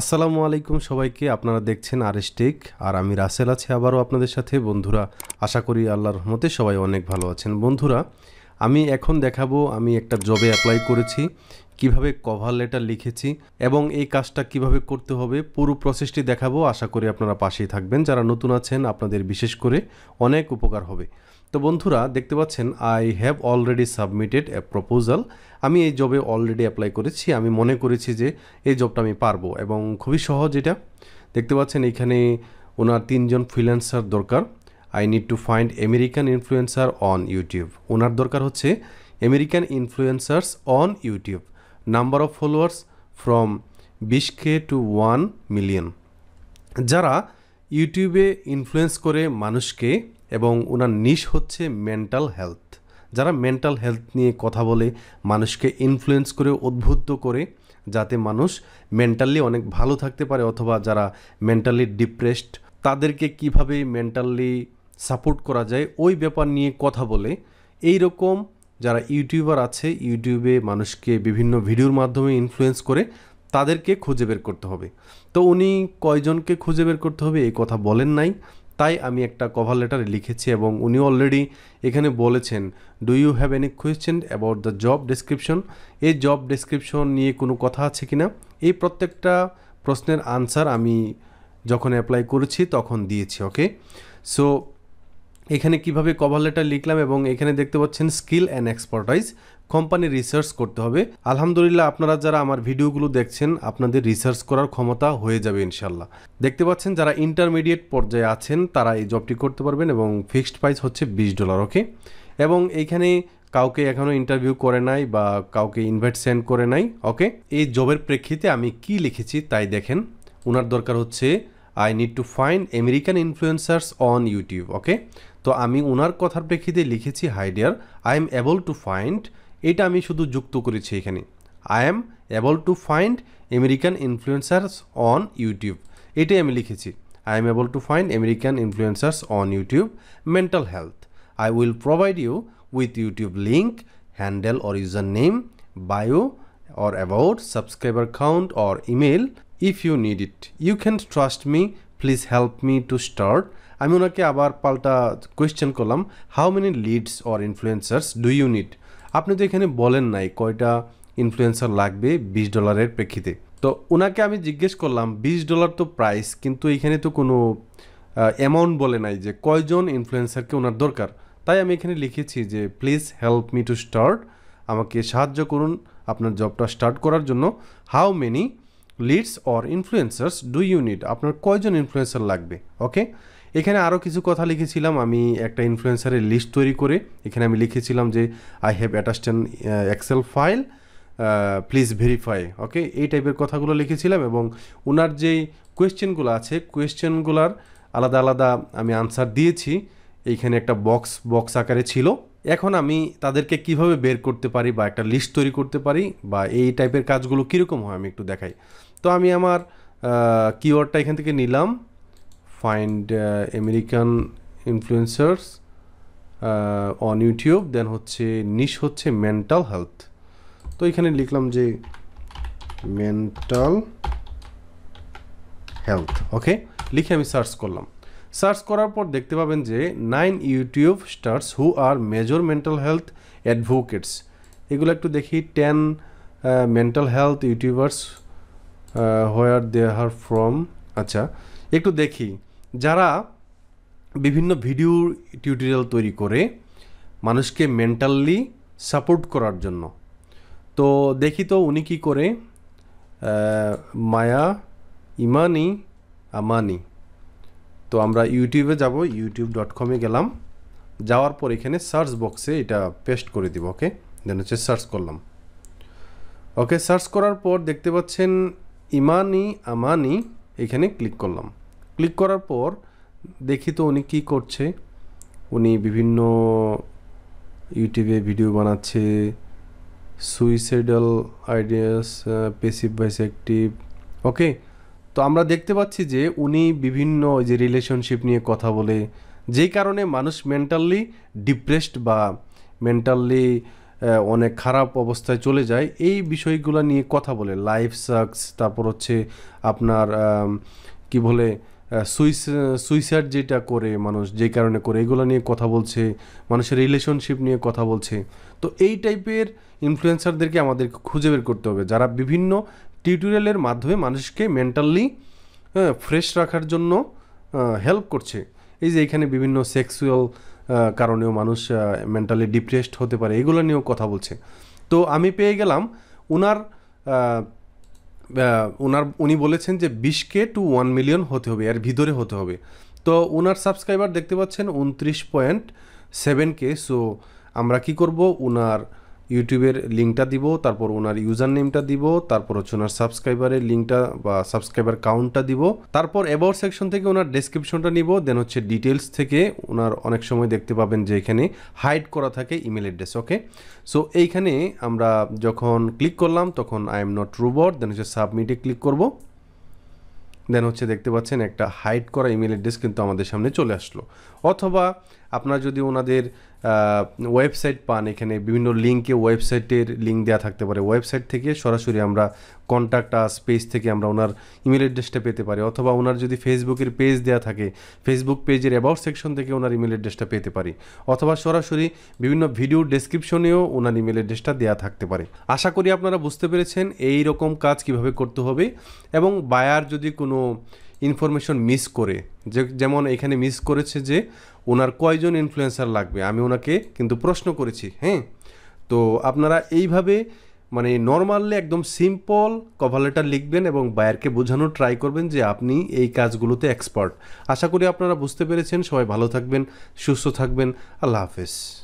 আসসালামু আলাইকুম সবাইকে আপনারা দেখছেন আরেস্টিক আর আমি রাসেল আছি আবারও আপনাদের সাথে বন্ধুরা আশা করি আল্লাহর রহমতে সবাই অনেক ভালো আছেন বন্ধুরা আমি এখন দেখাবো আমি একটা জবে অ্যাপ্লাই করেছি কিভাবে কভার লেটার লিখেছি এবং এই কাজটা কিভাবে করতে হবে পুরো প্রসেসটি দেখাবো আশা করি আপনারা পাশেই থাকবেন যারা নতুন আছেন আপনাদের বিশেষ করে অনেক উপকার হবে তো বন্ধুরা দেখতে পাচ্ছেন I have already submitted a proposal আমি এই জবে অলরেডি অ্যাপ্লাই করেছি আমি মনে করেছি যে এই জবটা আমি পারবো এবং খুবই সহজ এটা দেখতে পাচ্ছেন এখানে ওনার তিনজন ফ্রিল্যান্সার দরকার I need to find American influencer on YouTube ওনার দরকার হচ্ছে American influencers on YouTube number of followers from বিশ কে টু ওয়ান মিলিয়ন যারা ইউটিউবে ইনফ্লুয়েন্স করে মানুষকে এবং ওনার নিশ হচ্ছে মেন্টাল হেলথ যারা মেন্টাল হেলথ নিয়ে কথা বলে মানুষকে ইনফ্লুয়েন্স করে উদ্বুদ্ধ করে যাতে মানুষ মেন্টালি অনেক ভালো থাকতে পারে অথবা যারা মেন্টালি ডিপ্রেসড তাদেরকে কিভাবে মেন্টালি সাপোর্ট করা যায় ওই ব্যাপার নিয়ে কথা বলে এই রকম যারা ইউটিউবার আছে ইউটিউবে মানুষকে বিভিন্ন ভিডিওর মাধ্যমে ইনফ্লুয়েন্স করে তাদেরকে খুঁজে বের করতে হবে তো উনি কয়জনকে খুঁজে বের করতে হবে এই কথা বলেন নাই তাই আমি একটা কভার লেটারে লিখেছি এবং উনি অলরেডি এখানে বলেছেন do you have any question about the job description এই জব ডেসক্রিপশন নিয়ে কোনো কথা আছে কি না এই প্রত্যেকটা প্রশ্নের আনসার আমি যখন অ্যাপ্লাই করেছি তখন দিয়েছি ওকে সো এখানে কিভাবে কভার লেটার লিখলাম এবং এখানে দেখতে পাচ্ছেন skill and expertise company research করতে হবে আলহামদুলিল্লাহ আপনারা যারা আমার ভিডিওগুলো দেখছেন আপনাদের রিসার্চ করার ক্ষমতা হয়ে যাবে ইনশাল্লাহ দেখতে পাচ্ছেন যারা ইন্টারমিডিয়েট পর্যায়ে আছেন তারা এই জবটি করতে পারবেন এবং ফিক্সড প্রাইস হচ্ছে বিশ ডলার ওকে এবং এইখানে কাউকে এখনও ইন্টারভিউ করে নাই বা কাউকে ইনভাইট সেন্ড করে নাই ওকে এই জবের প্রেক্ষিতে আমি কি লিখেছি তাই দেখেন ওনার দরকার হচ্ছে I need to find American influencers on YouTube okay তো আমি ওনার কথার প্রেক্ষিতে লিখেছি hi dear I am able to find এটা আমি শুধু যুক্ত করেছি এখানে I am able to find American influencers on YouTube এটাই আমি লিখেছি I am able to find American influencers on YouTube mental health I will provide you with YouTube link handle or user name bio or about subscriber count or email if you need it you can trust me please help me to start আমি ওনাকে আবার পাল্টা question করলাম how many leads or influencers do you need আপনি তো এখানে বলেন নাই কয়টা ইনফ্লুয়েন্সার লাগবে বিশ ডলারের প্রেক্ষিতে তো ওনাকে আমি জিজ্ঞেস করলাম বিশ ডলার তো প্রাইস কিন্তু এখানে তো কোনো অ্যামাউন্ট বলে নাই যে কয়জন ইনফ্লুয়েন্সারকে ওনার দরকার তাই আমি এখানে লিখেছি যে please help me to start আমাকে সাহায্য করুন আপনার জবটা স্টার্ট করার জন্য how many leads or influencers do you need আপনার কয়জন ইনফ্লুয়েন্সার লাগবে ওকে এখানে আরও কিছু কথা লিখেছিলাম আমি একটা ইনফ্লুয়েন্সারের লিস্ট তৈরি করে এখানে আমি লিখেছিলাম যে I have attached Excel file please verify okay এই টাইপের কথাগুলো লিখেছিলাম এবং ওনার যেই কোয়েশ্চেনগুলো আছে কোয়েশ্চেনগুলার আলাদা আলাদা আমি আনসার দিয়েছি এইখানে একটা বক্স বক্স আকারে ছিল এখন আমি তাদেরকে কিভাবে বের করতে পারি বা একটা লিস্ট তৈরি করতে পারি বা এই টাইপের কাজগুলো কীরকম হয় আমি একটু দেখাই তো আমি আমার কিওয়ার্ডটা এখান থেকে নিলাম find American influencers on YouTube then হচ্ছে নিশ হচ্ছে মেন্টাল হেলথ তো এখানে লিখলাম যে মেন্টাল হেলথ ওকে লিখে আমি সার্চ করলাম সার্চ করার পর দেখতে পাবেন যে nine YouTube stars who are major mental health advocates এগুলো একটু দেখি ten mental health YouTubers where they are from আচ্ছা একটু দেখি যারা বিভিন্ন ভিডিও টিউটোরিয়াল তৈরি করে মানুষকে মেন্টালি সাপোর্ট করার জন্য তো দেখি তো উনি কী করে মায়া ইমানি আমানি তো আমরা ইউটিউবে যাব ইউটিউব ডট কমে গেলাম যাওয়ার পর এখানে সার্চ বক্সে এটা পেস্ট করে দিব ওকে দেন হচ্ছে সার্চ করলাম ওকে সার্চ করার পর দেখতে পাচ্ছেন ইমানি আমানি এখানে ক্লিক করলাম ক্লিক করার পর দেখি তো উনি কী করছে উনি বিভিন্ন ইউটিউবে ভিডিও বানাচ্ছে suicidal ideas passive vice active okay তো আমরা দেখতে পাচ্ছি যে উনি বিভিন্ন ওই যে রিলেশনশিপ নিয়ে কথা বলে যেই কারণে মানুষ মেন্টালি ডিপ্রেসড বা মেন্টালি অনেক খারাপ অবস্থায় চলে যায় এই বিষয়গুলো নিয়ে কথা বলে লাইফ সাকস তারপর হচ্ছে আপনার কি বলে সুইস সুইসাইড যেটা করে মানুষ যে কারণে করে এগুলো নিয়ে কথা বলছে মানুষের রিলেশনশিপ নিয়ে কথা বলছে তো এই টাইপের ইনফ্লুয়েন্সারদেরকে আমাদের খুঁজে বের করতে হবে যারা বিভিন্ন টিউটোরিয়ালের মাধ্যমে মানুষকে মেন্টালি ফ্রেশ রাখার জন্য হেল্প করছে এই যে এখানে বিভিন্ন সেক্সুয়াল কারণেও মানুষ মেন্টালি ডিপ্রেসড হতে পারে এগুলো নিয়েও কথা বলছে তো আমি পেয়ে গেলাম ওনার ওনার উনি বলেছেন যে বিশ কে টু ওয়ান মিলিয়ন হতে হবে এর ভিতরে হতে হবে তো ওনার সাবস্ক্রাইবার দেখতে পাচ্ছেন উনত্রিশ পয়েন্ট সেভেন কে সো আমরা কি করব ওনার ইউটিউবের লিঙ্কটা দিব তারপর ওনার ইউজার নেমটা দিব তারপর হচ্ছে ওনার সাবস্ক্রাইবারের লিঙ্কটা বা সাবস্ক্রাইবার কাউন্টটা দিব তারপর অ্যাবাউট সেকশন থেকে ওনার ডেসক্রিপশনটা নিব দেন হচ্ছে ডিটেলস থেকে ওনার অনেক সময় দেখতে পাবেন যে এখানে হাইড করা থাকে ইমেল অ্যাড্রেস ওকে সো এইখানে আমরা যখন ক্লিক করলাম তখন I am not robot then হচ্ছে সাবমিটে ক্লিক করব দেন হচ্ছে দেখতে পাচ্ছেন একটা হাইড করা ইমেল অ্যাড্রেস কিন্তু আমাদের সামনে চলে আসলো অথবা আপনার যদি ওনাদের ওয়েবসাইট পান এখানে বিভিন্ন লিঙ্কে ওয়েবসাইটের লিঙ্ক দেওয়া থাকতে পারে ওয়েবসাইট থেকে সরাসরি আমরা কন্ট্যাক্ট আস পেজ থেকে আমরা ওনার ইমেল অ্যাড্রেসটা পেতে পারি অথবা ওনার যদি ফেসবুকের পেজ দেওয়া থাকে ফেসবুক পেজের অ্যাবাউট সেকশন থেকে ওনার ইমেল অ্যাড্রেসটা পেতে পারি অথবা সরাসরি বিভিন্ন ভিডিও ডেসক্রিপশনেও ওনার ইমেল অ্যাড্রেসটা দেওয়া থাকতে পারে আশা করি আপনারা বুঝতে পেরেছেন এই রকম কাজ কিভাবে করতে হবে এবং বায়ার যদি কোনো ইনফরমেশন মিস করে যে যেমন এখানে মিস করেছে যে ওনার কয়জন ইনফ্লুয়েন্সার লাগবে আমি ওনাকে কিন্তু প্রশ্ন করেছি হ্যাঁ তো আপনারা এইভাবে মানে নর্মালি একদম সিম্পল কভার লেটার লিখবেন এবং বায়ারকে বোঝানোর ট্রাই করবেন যে আপনি এই কাজগুলোতে এক্সপার্ট আশা করি আপনারা বুঝতে পেরেছেন সবাই ভালো থাকবেন সুস্থ থাকবেন আল্লাহ হাফেজ